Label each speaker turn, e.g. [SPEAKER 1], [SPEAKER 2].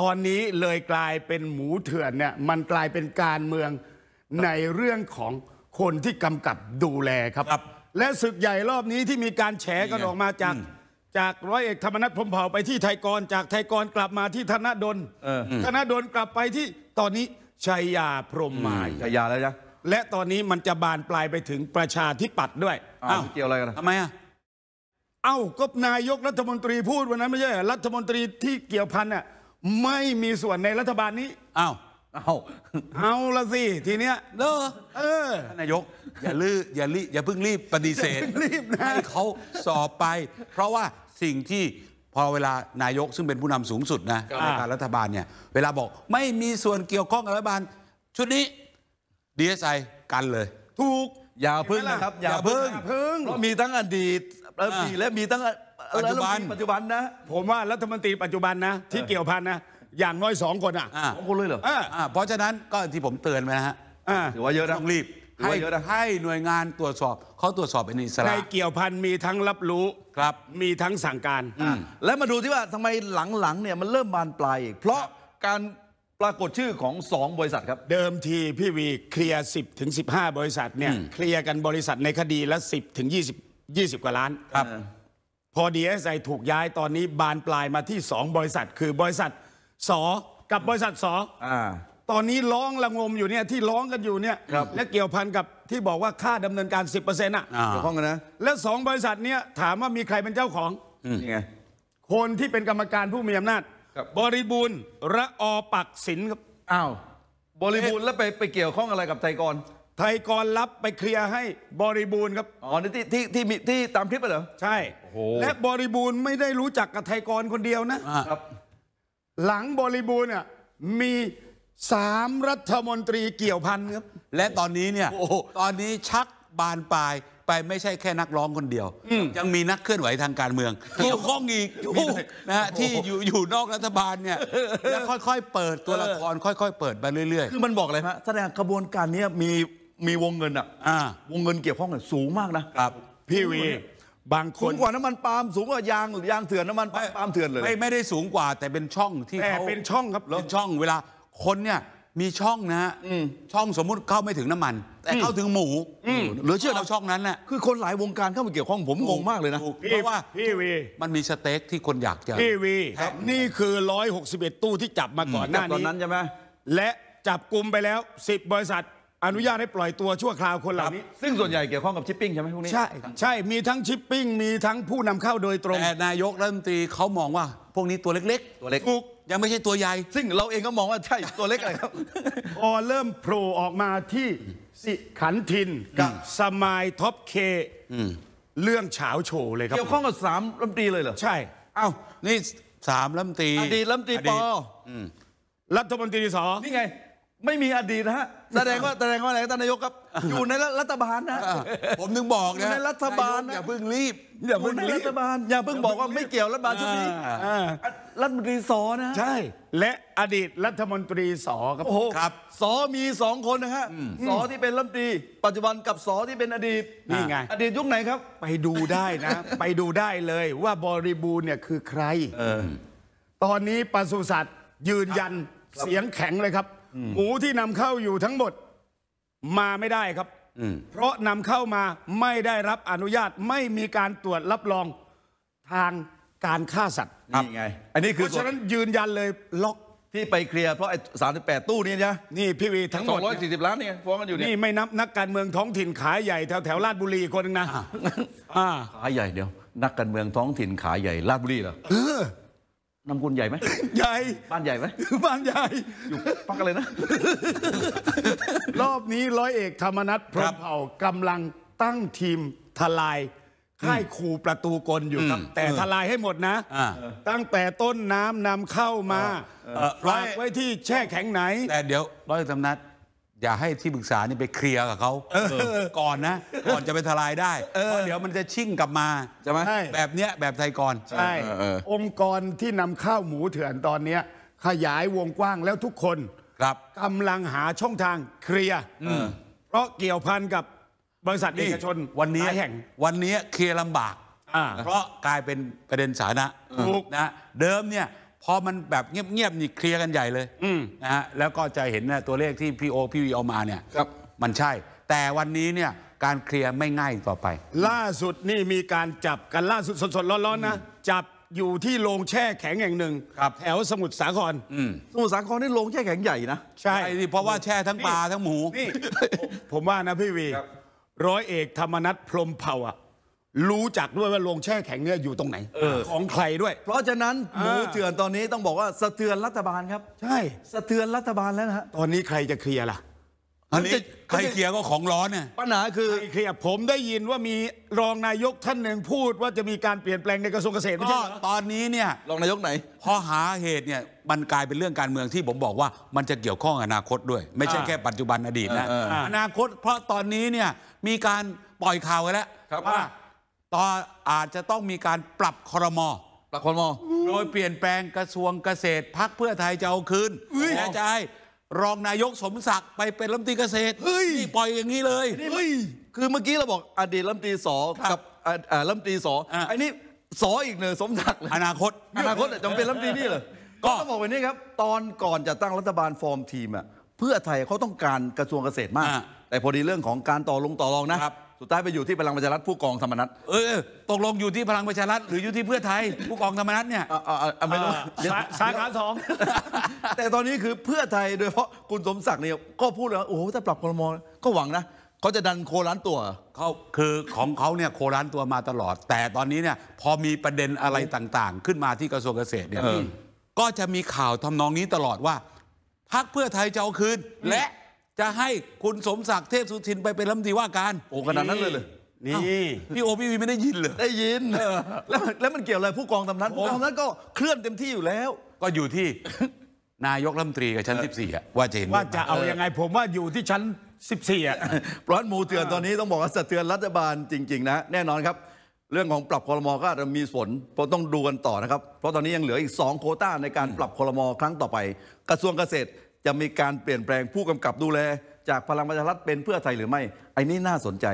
[SPEAKER 1] ตอนนี้เลยกลายเป็นหมูเถื่อนเนี่ย มันกลายเป็นการเมืองในเรื่องของคนที่กำกับดูแลครับรบและศึกใหญ่รอบนี้ที่มีการแฉกันออกมาจากจากร้อยเอกธรรมนัฐพรมเผ่าไปที่ไทยกรจากไทยกรกลับมาที่ธนดลธนดลกลับไปที่ตอนนี้ชัยยาพรหมมายชัยยาแล้วจ้ะและตอนนี้มันจะบานปลายไปถึงประชาธิปัตย์ด้วยอ้าอ้าวเกี่ยวอะไรกันทำไมอ่ะเอ้าก็นายกรัฐมนตรีพูดวันนั้นไม่ใช่เหรอรัฐมนตรีที่เกี่ยวพันน่ะไม่มีส่วนในรัฐบาลนี้อ้าวเอาเอาละสิทีเนี้ยเอเออ นายก อย่าลืออย่ารีอย่าเพิ่งรีบปฏิเสธรีบให้เขาสอบไป เพราะว่าสิ่งที่พอเวลานายกซึ่งเป็นผู้นำสูงสุดนะในการรัฐบาลเนี่ยเวลาบอก ไม่มีส่วนเกี่ยวข้องกับรัฐบาล ชุดนี้ดีเอสไอกันเลย ถูกอย่าพึ่งนะครับ อย่าพึ่งเพราะมีทั้งอดีตและมีและมีทั้งปัจจุบันปัจจุบันนะผมว่ารัฐมนตรีปัจจุบันนะที่เกี่ยวพันนะอย่างน้อยสองคนอ่ะสองคนเลยเหรอเพราะฉะนั้นก็ที่ผมเตือนไปนะฮะถือว่าเยอะนะต้องรีบให้ให้หน่วยงานตรวจสอบเขาตรวจสอบเป็นอิสระในเกี่ยวพันมีทั้งรับรู้ครับ มีทั้งสั่งการ และมาดูที่ว่าทำไมหลังๆเนี่ยมันเริ่มบานปลายอีกเพราะการปรากฏชื่อของ2บริษัทครับ เดิมทีพี่วีเคลียร์สิบถึงสิบริษัทเนี่ยเคลียร์กันบริษัทในคดีละ10ถึง่สิบกว่าล้านครับพอเดีสไอถูกย้ายตอนนี้บานปลายมาที่ 2 บริษัทคือบริษัทสอกับบริษัทสอตอนนี้ร้องระงมอยู่เนี่ยที่ร้องกันอยู่เนี่ย และเกี่ยวพันกับที่บอกว่าค่าดำเนินการ 10%อเปอ่์เกี่ยวข้องกันนะ และสองบริษัทเนี่ยถามว่ามีใครเป็นเจ้าของ นี่ไง คนที่เป็นกรรมการผู้มีอำนาจบริบูรณ์ระอ ปักศิลป์ครับอ้าวบริบูรณ์แล้วไปไปเกี่ยวข้องอะไรกับไทยกรไทยกรรับไปเคลียร์ให้บริบูรณ์ครับ อ๋อ ที่ที่ที่ที่มีที่ตามคลิปเหรอ ใช่ และบริบูรณ์ไม่ได้รู้จักกับไทยกรคนเดียวนะครับ หลังบริบูรณ์เนี่ยมีสามรัฐมนตรีเกี่ยวพันครับ และตอนนี้เนี่ยตอนนี้ชักบานปลาย ไปไม่ใช่แค่นักร้องคนเดียว ยังมีนักเคลื่อนไหวทางการเมืองเกี่ยวข้องอีกนะฮะที่อยู่อยู่นอกรัฐบาลเนี่ยแล้วค่อยๆเปิดตัวละครค่อยๆเปิดไปเรื่อยๆ คือมันบอกอะไรฮะแสดงกระบวนการนี้มีมีวงเงินอ่ะอ่วงเงินเกี่ยวข้องสูงมากนะครับพี่วีบางคนสูงกว่าน้ำมันปาล์มสูงกว่ายางยางเถื่อนน้ำมันปาล์มปาล์มเถื่อนเลยไม่ไม่ได้สูงกว่าแต่เป็นช่องที่เขาเป็นช่องครับเป็นช่องเวลาคนเนี่ยมีช่องนะฮะช่องสมมุติเข้าไม่ถึงน้ำมัน แต่เข้าถึงหมูหรือเชื่อเราช่องนั้นแหละคือคนหลายวงการเข้ามาเกี่ยวข้องผมงงมากเลยนะเพราะว่าพี่วีมันมีสเต็กที่คนอยากจะพี่วีครับนี่คือ 161 ตู้ที่จับมาก่อนหน้าตอนนัี้นใช่ไหมและจับกลุ่มไปแล้ว 10 บริษัทอนุญาตให้ปล่อยตัวชั่วคราวคนเหล่านี้ซึ่งส่วนใหญ่เกี่ยวข้องกับชิปปิ้งใช่ไหมพวกนี้ใช่ใช่มีทั้งชิปปิ้ง มีทั้งผู้นำเข้าโดยตรงแต่นายกรัฐมนตรีเขามองว่าพวกนี้ตัวเล็กๆตัวเล็กกยังไม่ใช่ตัวใหญ่ ซึ่งเราเองก็มองว่าใช่ตัวเล็กเลยครับออเริ่มโผล่ออกมาที่สิขันทินกับสมายท็อปเคเรื่องเฉาโฉเลยครับเกี่ยวข้องกับสามรัฐมนตรีเลยเหรอใช่เอ้านี่สามรัฐมนตรีอดีตรัฐมนตรีปอรัฐมนตรีสอนี่ไงไม่มีอดีตนะฮะ แสดงว่าแสดงว่าอะไรท่านนายกครับ อยู่ในรัฐบาลนะ ผมถึงบอกอยู่นะในรัฐบาลนะอย่าเพิ่งรีบ อย่าเพิ่งรีบรัฐบาล อย่าเพิ่งบอกว่าไม่เกี่ยวรัฐบาลชุดนี้รัฐมนตรีสอนะใช่ และอดีตรัฐมนตรีสอครับโอ้โหครับ สอมีสองคนนะฮะสอที่เป็นรัฐมนตรีปัจจุบันกับสอที่เป็นอดีต นี่ไง อดีตยุคไหนครับ ไปดูได้นะ ไปดูได้เลยว่าบริบูรณ์เนี่ยคือใคร ตอนนี้ปศุสัตว์ยืนยันเสียงแข็งเลยครับหมูที่นำเข้าอยู่ทั้งหมดมาไม่ได้ครับ เพราะนำเข้ามาไม่ได้รับอนุญาต ไม่มีการตรวจรับรองทางการฆ่าสัตว์นี่ไง อันนี้คือเพราะฉะนั้นยืนยันเลยล็อกที่ไปเคลียร์เพราะไอ้สามสิบแปดตู้นี่นะนี่พี่วีทั้งหมดสองร้อยสี่สิบล้านเนี่ยฟ้องกันอยู่เนี่ยนี่ไม่นับนักการเมืองท้องถิ่นขายใหญ่แถวแถวลาดบุรีคนนึงนะขายใหญ่เดียวนักการเมืองท้องถิ่นขายใหญ่ลาดบุรีเหรอนำกุลใหญ่ไหม ใหญ่บ้านใหญ่ไหมบ้านใหญ่ อยู่ปักกันเลยนะ รอบนี้ร้อยเอกธรรมนัฐพรมเผ่ากำลังตั้งทีมทลาย ค่ายครูประตูกลอยู่ครับแต่ทลายให้หมดนะ ตั้งแต่ต้นน้ำนำเข้ามาฝากไว้ที่แช่แข็งไหนแต่เดี๋ยว ร้อยเอกธรรมนัฐอย่าให้ที่ปรึกษานี่ไปเคลียร์กับเขาก่อนนะก่อนจะไปทลายได้เพราะเดี๋ยวมันจะชิ่งกลับมาใช่ไหมแบบเนี้ยแบบไทยก่อนใช่องค์กรที่นำข้าวหมูเถื่อนตอนเนี้ย ขยายวงกว้างแล้วทุกคนครับ กำลังหาช่องทางเคลียร์เพราะเกี่ยวพันกับบริษัทเอกชน วันนี้แห่ง วันนี้เคลียร์ลำบากเพราะกลายเป็นประเด็นสาธารณะนะ เดิมเนี่ยพอมันแบบเงียบๆนี่เคลียร์กันใหญ่เลยนะฮะแล้วก็จะเห็นนะตัวเลขที่พี่โอพี่วีเอามาเนี่ยมันใช่ แต่วันนี้เนี่ยการเคลียร์ไม่ง่ายต่อไป ล่าสุดนี่ มีการจับกันล่าสุดสดๆร้อนๆ นะ จับอยู่ที่โรงแช่แข็งแห่งหนึ่งแถวสมุทรสาครสมุทรสาครนี่โรงแช่แข็งใหญ่นะใช่ เพราะว่าแช่ทั้งปลาทั้งหมูผมว่านะพี่วีร้อยเอกธรรมนัฐพรมเผ่าอ่ะรู้จักด้วยว่าโรงแช่แข็งเนี่ยอยู่ตรงไหนออของใครด้วย เพราะฉะนั้นหมูเถื่อนตอนนี้ต้องบอกว่าสะเทือนรัฐบาลครับ ใช่สะเทือนรัฐบาลแล้วนะฮะตอนนี้ใครจะเคลียร์ล่ะอันนี้ใครเคลียร์ก็ของร้อนเนี่ยปัญหาคือใครเคลียร์ผมได้ยินว่ามีรองนายกท่านหนึ่งพูดว่าจะมีการเปลี่ยนแปลงในกระทรวงเกษตรไม่ก็ใช่หรอตอนนี้เนี่ยรองนายกไหนพอหาเหตุเนี่ยมันกลายเป็นเรื่องการเมืองที่ผมบอกว่า มันจะเกี่ยวข้องอนาคตด้วยไม่ใช่แค่ปัจจุบันอดีตนะอนาคต เพราะตอนนี้เนี่ยมีการปล่อยข่าวไปแล้วครับว่าต่ออาจจะต้องมีการปรับครมอปรับครมอ โดยเปลี่ยนแปลงกระทรวงเกษตรพักเพื่อไทยจะเอาคืนแน่ใจรองนายกสมศักดิ์ไปเป็นรัฐมนตรีเกษตรนี่ปล่อยอย่างนี้เลยคือเมื่อกี้เราบอกอดีตรัฐมนตรีสอกับรัฐมนตรีสอไอ้นี่สออีกเนอสมศักดิ์อนาคตอนาคตจะเป็นรัฐมนตรีนี่เหรอก็บอกวันนี้ครับ ตอนก่อนจะตั้งรัฐบาลฟอร์มทีมอ่ะเพื่อไทยเขาต้องการกระทรวงเกษตรมาก แต่พอดีเรื่องของการต่อลงต่อรองนะุดท้ายไปอยู่ที่พลังประชารัฐผู้กองธรรมนัฐเออตกลงอยู่ที่พลังประชารัฐหรืออยู่ที่เพื่อไทยผู้กองธรรมนัฐเนี่ยเอาเออไม่รู้สาขาสองแต่ตอนนี้คือเพื่อไทยโดยเฉพาะคุณสมศักดิ์เนี่ยก็พูดเลยว่าโอ้โหถ้าปรับครมก็หวังนะเขาจะดันโคล้านตัวเขาคือของเขาเนี่ยโคล้านตัวมาตลอด แต่ตอนนี้เนี่ย พอมีประเด็นอะไรต่าง ๆ ขึ้นมาที่กระทรวงเกษตรเนี่ยก็จะมีข่าวทำนองนี้ตลอดว่าพักเพื่อไทยจะเอาคืนและจะให้คุณสมศักดิ์เทพสุทินไปเป็นรัฐมนตรีว่าการโอ้ขนาดนั้นเลยเลยนี่พี่โอพี่วีไม่ได้ยินเลยได้ยินแล้วแล้วมันเกี่ยวอะไรผู้กองตำนั้นผู้กองตำนั้นก็เคลื่อนเต็มที่อยู่แล้ว ก็อยู่ที่ นายกรัฐมนตรีกับชั้น 14อะว่าจะเห็นว่าจะเอายังไงผมว่าอยู่ที่ชั้น 14อะร้อหมูเตือนตอนนี้ต้องบอกว่าสะเตือนรัฐบาลจริง ๆ นะ แน่นอนครับ เรื่องของปรับคอรมอก็จะมีผลเพราะต้องดูกันต่อนะครับ เพราะตอนนี้ยังเหลืออีก 2 โคต้าในการปรับคอรมอครั้งต่อไป กระทรวงเกษตรจะมีการเปลี่ยนแปลงผู้กำกับดูแล จากพลังประชารัฐเป็นเพื่อไทยหรือไม่ไอ้นี่น่าสนใจ